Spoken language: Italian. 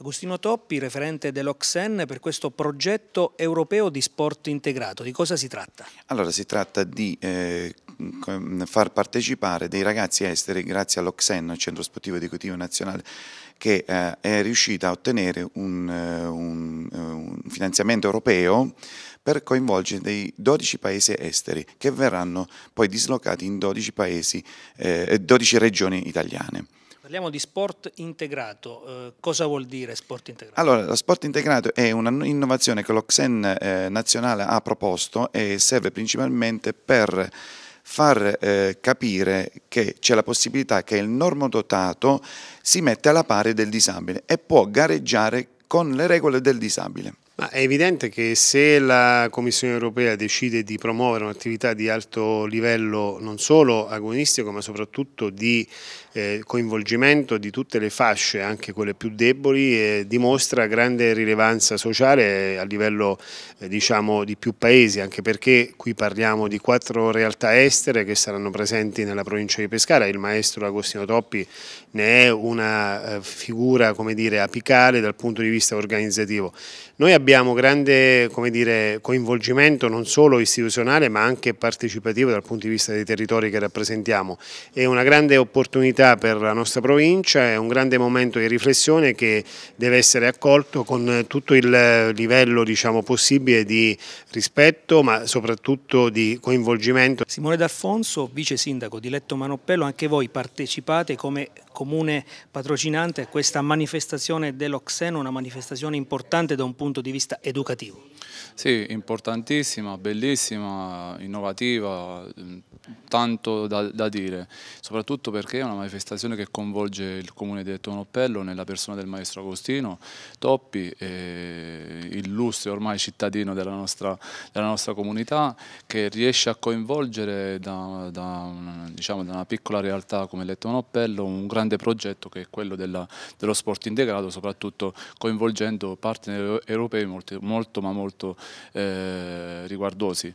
Agostino Toppi, referente dell'Oxen per questo progetto europeo di sport integrato. Di cosa si tratta? Allora si tratta di eh, far partecipare dei ragazzi esteri grazie all'Oxen, il centro sportivo educativo nazionale che eh, è riuscita a ottenere un, eh, un, eh, un, finanziamento europeo per coinvolgere dei 12 paesi esteri che verranno poi dislocati in 12, paesi, eh, 12 regioni italiane. Parliamo di sport integrato, eh, cosa vuol dire sport integrato? Allora, lo sport integrato è un'innovazione che l'Oxen eh, nazionale ha proposto e serve principalmente per far eh, capire che c'è la possibilità che il normodotato si metta alla pari del disabile e può gareggiare con le regole del disabile. Ma è evidente che se la Commissione europea decide di promuovere un'attività di alto livello non solo agonistico ma soprattutto di eh, coinvolgimento di tutte le fasce, anche quelle più deboli, eh, dimostra grande rilevanza sociale a livello eh, diciamo, di più paesi, anche perché qui parliamo di quattro realtà estere che saranno presenti nella provincia di Pescara, il maestro Agostino Toppi ne è una eh, figura come dire, apicale dal punto di vista organizzativo. Noi abbiamo abbiamo grande dire, coinvolgimento non solo istituzionale ma anche partecipativo dal punto di vista dei territori che rappresentiamo. È una grande opportunità per la nostra provincia, è un grande momento di riflessione che deve essere accolto con tutto il livello diciamo, possibile di rispetto ma soprattutto di coinvolgimento. Simone D'Affonso, vice sindaco di Letto Manoppello, anche voi partecipate come comune patrocinante questa manifestazione dell'Oxeno, una manifestazione importante da un punto di vista educativo. Sì, importantissima, bellissima, innovativa, mm, tanto da, da, dire, soprattutto perché è una manifestazione che coinvolge il comune di Tonoppello nella persona del maestro Agostino Toppi, eh, illustre ormai cittadino della nostra, della nostra, comunità, che riesce a coinvolgere da, da diciamo, da una piccola realtà come Letto un grande progetto che è quello della, dello sport integrato, soprattutto coinvolgendo partner europei molto, molto ma molto eh, riguardosi.